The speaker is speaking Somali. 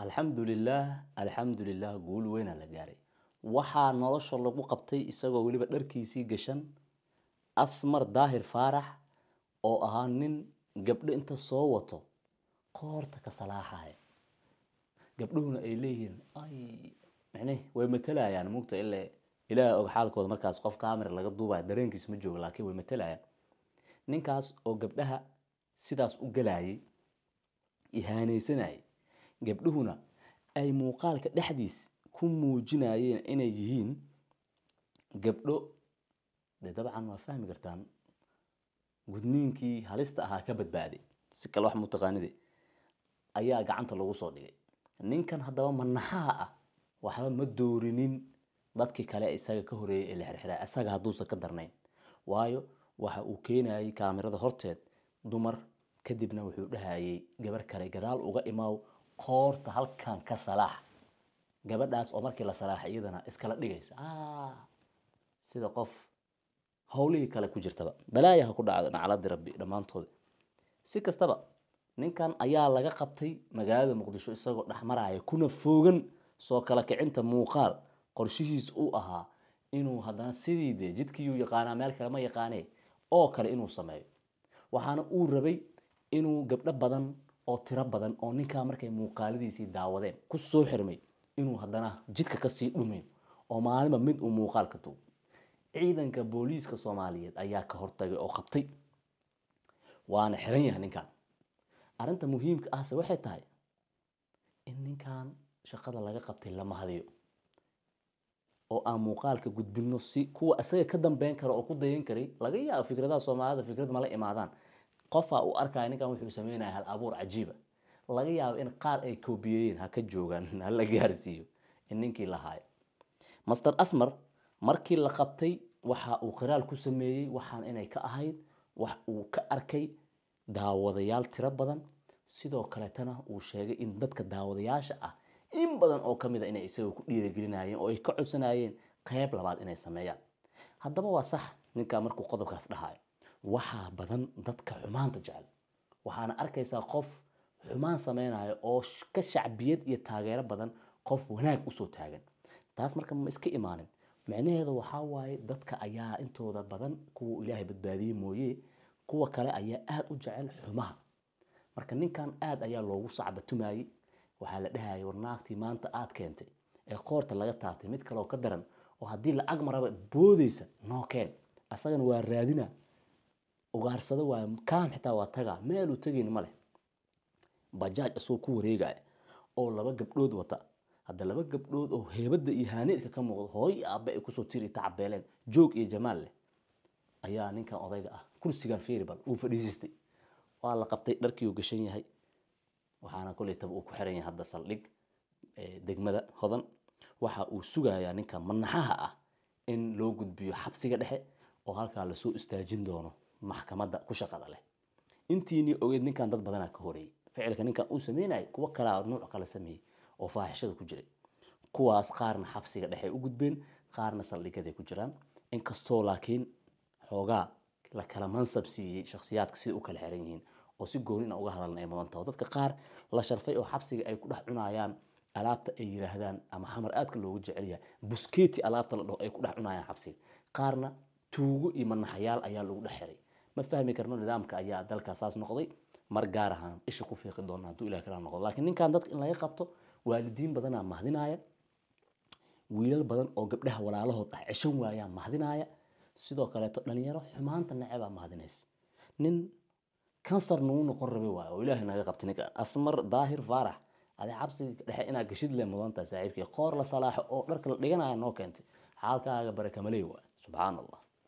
alxamdulilaah alxamdulilah guul weyna la gaaray waxaa nolosha lagu qabtay isagoo weliba dharkiisii gashan asmar daahir faarax oo ahaa nin gabdho inta soo wato koorta ka salaaxaya gabdhuhuna ay leeyihiin ay mane way matalayaan mugta ile ilaaha og xaalkooda markaas qof camera laga duubaya dareenkiis ma joogo laakiin way matalayaan ninkaas oo gabdhaha sidaas u galayay ihaanaysanayay gabdhuhuna ay muuqaalka dhexdiis ku muujinayeen inay yihiin gabdho dee dabcan waa fahmi kartaan gudniinkii halista ahaa ka badbaaday si kale wax mutaqaanide ayaa gacanta lagu soo dhigay ninkan haddaba manaxaha ah waxba ma doorinin dadkii kale isaga ka horeeyay ee la xirxiraa isaga hadduusan ka darnayn waayo waxa uu keenayay kaamirada horteed dumar kadibna wuxuu dhahayay gabar kale gadaal uga imaaw koorta halkan ka salaax gabadhaas oo markii la salaaxay iyadana iskala dhigaysa ah, sida qof howlihii kale ku jirtaba balaaya ha ku dhacdo nacladi rabbi dhammaantooda si kastaba ninkan ayaa laga qabtay magaalada muqdisho isagoo dhexmaraya kuna foogan soo kala kicinta muuqaal qorshihiis uu ahaa inuu haddana sidii dee jidkiiyuu yaqaanaa meel kale ma yaqaanee oo kale inuu sameeyo waxaana uu rabay inuu gabdho badan oo tiro badan oo ninkaa markay muuqaaladiisii daawadeen ku soo xirmay inuu haddana jidka kasii dhumayo oo maalinba mid uu muuqaal ka duwo ciidanka booliiska soomaaliyeed ayaa ka hortagay oo qabtay waana xiran yahay ninkan arrinta muhiimka ahse waxay tahay in ninkan shaqada laga qabtay lama hadiyo oo aan muuqaalka gudbinno si kuwa isaga ka dambeyn kara oo ku dayan karay laga yaabo fikradaha soomaalida fikrad mala imaadaan qofaa uu arkaya ninkan wuxuu sameynaya hal abuur cajiiba laga yaabo in qaar ay koobiyeyeen ha joogaan ha la gaarsiiyo in ninkii lahaayo master asmar markii la qabtay waxa uu qiraal ku sameeyey waxaan inay ka ahayd wax uu ka arkay daawadayaal tiro badan sidoo kaleetana uu sheegay in dadka daawadayaasha ah in badan oo ka a inay isaga ku dhiirigelinayeen oo ay ka codsanayeen qayb labaad inay sameeyaan haddaba waa sax ninkaa markuu qodobkaas dhahayo waxaa badan dadka xumaanta jecel waxaana arkaysaa qof xumaan sameynaya oo ka shacbiyad iyo taageero badan qof wanaag usoo taagan taas marka ma iska imaanin micnaheeda waxaa waaye dadka ayaa intooda badan kuwa ilaahay badbaadiyey mooye kuwa kale ayaa aada u jecel xumaha marka ninkan aada ayaa loogu sacbatumayey waxaa la dhahayay war naagtii maanta aada keentay ee qoorta laga taabtay mid kaleoo ka daran oo haddii la agmaraba boodaysa noo keen asagana waa raadina ugaarsada waay kaam xitaa waa tagaa meeluu tegayn maleh bajaaj isagoo ku wareegaya oo laba gabdhood wata hadda laba gabdhood oo heebadda iyo haaneedka ka muuqdo hooy aabe ay kusoo tiri tacabeeleen joog iyo jamaal leh ayaa ninkan odayga ah kursigan fiiri bal uu fadhiisiistay waa la qabtay dharkiiuu gashan yahay waxaana koley taba uu ku xiran yahay hadda saldhig degmada hodan waxa uu sugayaa ninkan manaxaha ah in loo gudbiyo xabsiga dhexe oo halkaa lasoo istaajin doono maxkamada ku shaqada leh intiini ogeed ninkan dad badanaa ka horeeyey ficilka ninkan uu sameynayay kuwo kalea nuuc kala sameeyey oo faahishada ku jiray kuwaas qaarna xabsiga dhexe u gudbeen qaarna saldhigaday ku jiraan inkastoo laakiin xoogaa la kala mansab siiyey shakhsiyaadka sida u kala xiran yihiin oo si goonina uga hadalna ay mudan dadka qaar la sharfay oo xabsiga ay ku dhex cunayaan alaabta ay yiraahdaan ama xamar aadka loogu jecel busketi alaabta la dhaho ay ku dhex cunayaan xabsiga qaarna tuugo iyo manaxayaal ayaa lagu dhex xiray ma fahmi karno nidaamka ayaa dalka saas noqday mar gaar ahaan isha ku fiiqi doona hadduu ilah kala noqdo laakiin ninkan dadka in laga qabto waalidiin badanaa mahdinaya wiilal badan oo gabdhaha walaalahood ah ceshan waayaa mahdinaya sidoo kaleeto dhalinyaro xumaanta nacebaa mahdinaysa nin kansarna uu noqon rabe waayo oo ilaahay naga qabta ninkan asmar daahir faarax adi cabsiga dhexe inaad gashid le mudantahay saaxiibkii qoor la salaaxo oo dharka la dhiganaya noo keentay xaalkaaga bare kamaleey waayo allah